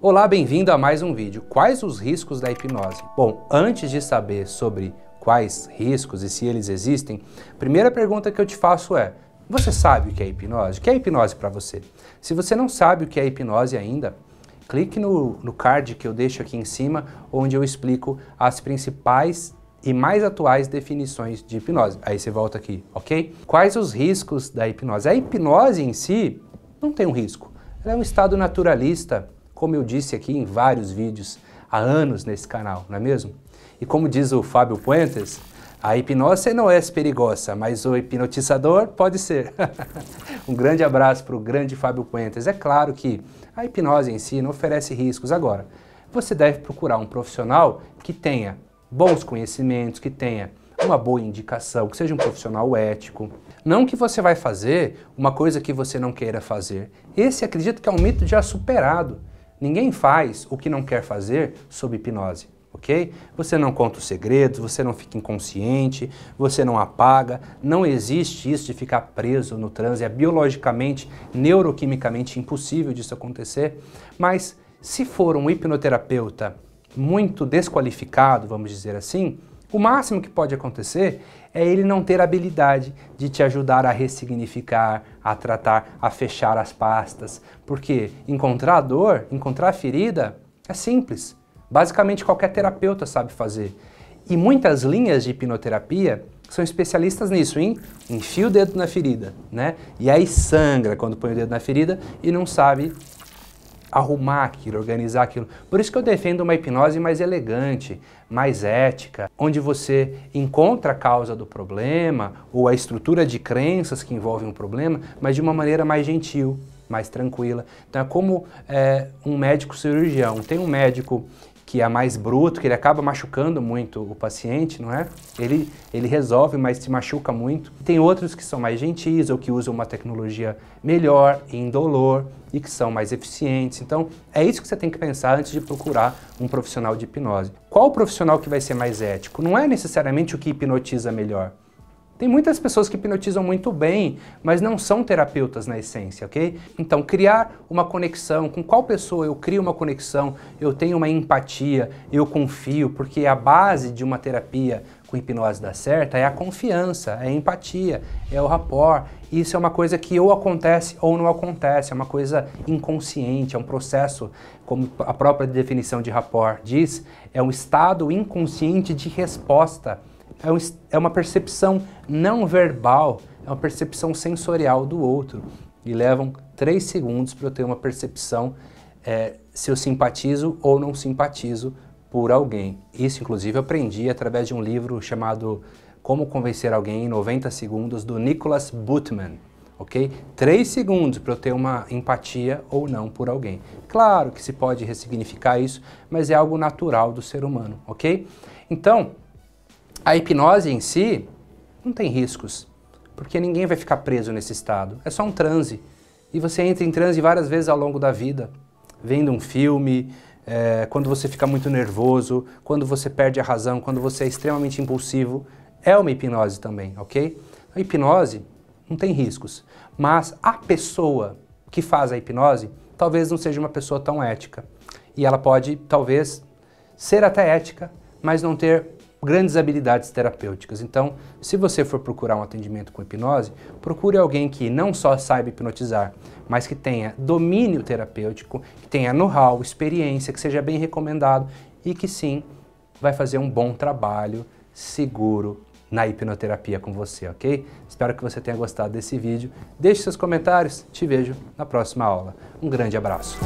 Olá, bem-vindo a mais um vídeo. Quais os riscos da hipnose? Bom, antes de saber sobre quais riscos e se eles existem, a primeira pergunta que eu te faço é: você sabe o que é hipnose? O que é hipnose para você? Se você não sabe o que é hipnose ainda, clique no, no card que eu deixo aqui em cima, onde eu explico as principais e mais atuais definições de hipnose. Aí você volta aqui, ok? Quais os riscos da hipnose? A hipnose em si não tem um risco. Ela é um estado naturalista como eu disse aqui em vários vídeos há anos nesse canal, não é mesmo? E como diz o Fábio Puentes, a hipnose não é perigosa, mas o hipnotizador pode ser. um grande abraço para o grande Fábio Puentes. É claro que a hipnose em si não oferece riscos. Agora, você deve procurar um profissional que tenha bons conhecimentos, que tenha uma boa indicação, que seja um profissional ético. Não que você vai fazer uma coisa que você não queira fazer. Esse acredito que é um mito já superado. Ninguém faz o que não quer fazer sob hipnose, ok? Você não conta os segredos, você não fica inconsciente, você não apaga. Não existe isso de ficar preso no transe. É biologicamente, neuroquimicamente impossível disso acontecer. Mas se for um hipnoterapeuta muito desqualificado, vamos dizer assim, o máximo que pode acontecer é ele não ter habilidade de te ajudar a ressignificar, a tratar, a fechar as pastas. Porque encontrar dor, encontrar ferida, é simples. Basicamente qualquer terapeuta sabe fazer. E muitas linhas de hipnoterapia são especialistas nisso, em enfia o dedo na ferida, né? E aí sangra quando põe o dedo na ferida e não sabe arrumar aquilo, organizar aquilo. Por isso que eu defendo uma hipnose mais elegante, mais ética, onde você encontra a causa do problema ou a estrutura de crenças que envolvem o problema, mas de uma maneira mais gentil, mais tranquila. Então é como é, um médico cirurgião. Tem um médico que é mais bruto, que ele acaba machucando muito o paciente, não é? Ele, ele resolve, mas se machuca muito. Tem outros que são mais gentis ou que usam uma tecnologia melhor, indolor e que são mais eficientes. Então, é isso que você tem que pensar antes de procurar um profissional de hipnose. Qual o profissional que vai ser mais ético? Não é necessariamente o que hipnotiza melhor. Tem muitas pessoas que hipnotizam muito bem, mas não são terapeutas na essência, ok? Então, criar uma conexão, com qual pessoa eu crio uma conexão, eu tenho uma empatia, eu confio, porque a base de uma terapia com hipnose dá certa é a confiança, é a empatia, é o rapport. Isso é uma coisa que ou acontece ou não acontece, é uma coisa inconsciente, é um processo, como a própria definição de rapport diz, é um estado inconsciente de resposta é, um, é uma percepção não verbal, é uma percepção sensorial do outro. E levam três segundos para eu ter uma percepção é, se eu simpatizo ou não simpatizo por alguém. Isso, inclusive, aprendi através de um livro chamado Como Convencer Alguém em 90 Segundos, do Nicholas Butman. Ok? Três segundos para eu ter uma empatia ou não por alguém. Claro que se pode ressignificar isso, mas é algo natural do ser humano, ok? Então, a hipnose em si não tem riscos, porque ninguém vai ficar preso nesse estado. É só um transe. E você entra em transe várias vezes ao longo da vida, vendo um filme, é, quando você fica muito nervoso, quando você perde a razão, quando você é extremamente impulsivo. É uma hipnose também, ok? A hipnose não tem riscos, mas a pessoa que faz a hipnose talvez não seja uma pessoa tão ética. E ela pode, talvez, ser até ética, mas não ter grandes habilidades terapêuticas. Então, se você for procurar um atendimento com hipnose, procure alguém que não só saiba hipnotizar, mas que tenha domínio terapêutico, que tenha know-how, experiência, que seja bem recomendado e que sim vai fazer um bom trabalho seguro na hipnoterapia com você, ok? Espero que você tenha gostado desse vídeo. Deixe seus comentários, te vejo na próxima aula. Um grande abraço.